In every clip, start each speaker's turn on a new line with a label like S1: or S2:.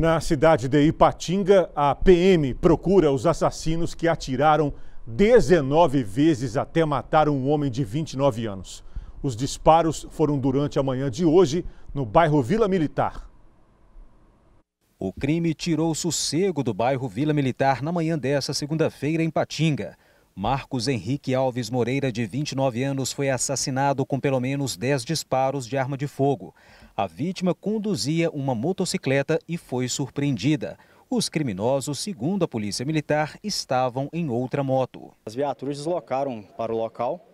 S1: Na cidade de Ipatinga, a PM procura os assassinos que atiraram 19 vezes até matar um homem de 29 anos. Os disparos foram durante a manhã de hoje no bairro Vila Militar. O crime tirou o sossego do bairro Vila Militar na manhã dessa segunda-feira em Patinga. Marcos Henrique Alves Moreira, de 29 anos, foi assassinado com pelo menos 10 disparos de arma de fogo. A vítima conduzia uma motocicleta e foi
S2: surpreendida. Os criminosos, segundo a Polícia Militar, estavam em outra moto. As viaturas deslocaram para o local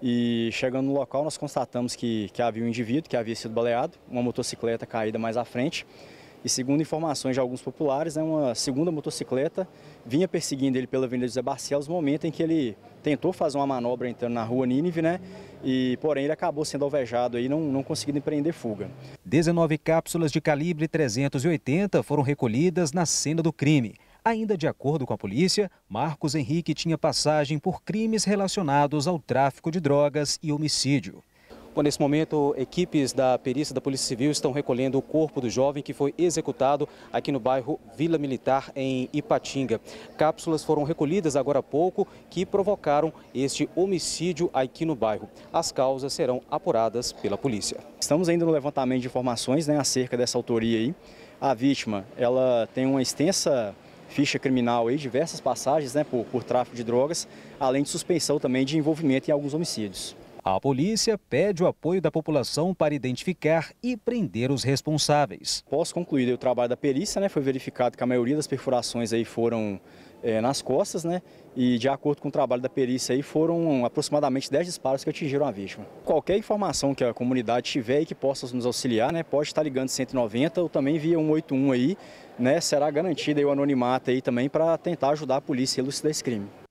S2: e chegando no local nós constatamos que, que havia um indivíduo que havia sido baleado, uma motocicleta caída mais à frente. E segundo informações de alguns populares, né, uma segunda motocicleta vinha perseguindo ele pela Avenida José Barcelos no momento em que ele tentou fazer uma manobra entrando na rua Nínive, né? E, porém, ele acabou sendo alvejado e não, não conseguindo empreender fuga.
S1: 19 cápsulas de calibre 380 foram recolhidas na cena do crime. Ainda de acordo com a polícia, Marcos Henrique tinha passagem por crimes relacionados ao tráfico de drogas e homicídio. Bom, nesse momento, equipes da perícia da Polícia Civil estão recolhendo o corpo do jovem que foi executado aqui no bairro Vila Militar, em Ipatinga. Cápsulas foram recolhidas agora há pouco
S2: que provocaram este homicídio aqui no bairro. As causas serão apuradas pela polícia. Estamos ainda no levantamento de informações né, acerca dessa autoria aí. A vítima, ela tem uma extensa ficha criminal e diversas passagens né, por, por tráfico de drogas, além de suspeição também de envolvimento em alguns homicídios. A polícia pede o apoio da população para identificar e prender os responsáveis. Após concluir o trabalho da perícia, né, foi verificado que a maioria das perfurações aí foram é, nas costas, né? E de acordo com o trabalho da perícia aí, foram aproximadamente 10 disparos que atingiram a vítima. Qualquer informação que a comunidade tiver e que possa nos auxiliar, né? Pode estar ligando 190 ou também via 181 aí, né? Será garantida o anonimato aí também para tentar ajudar a polícia a elucidar esse crime.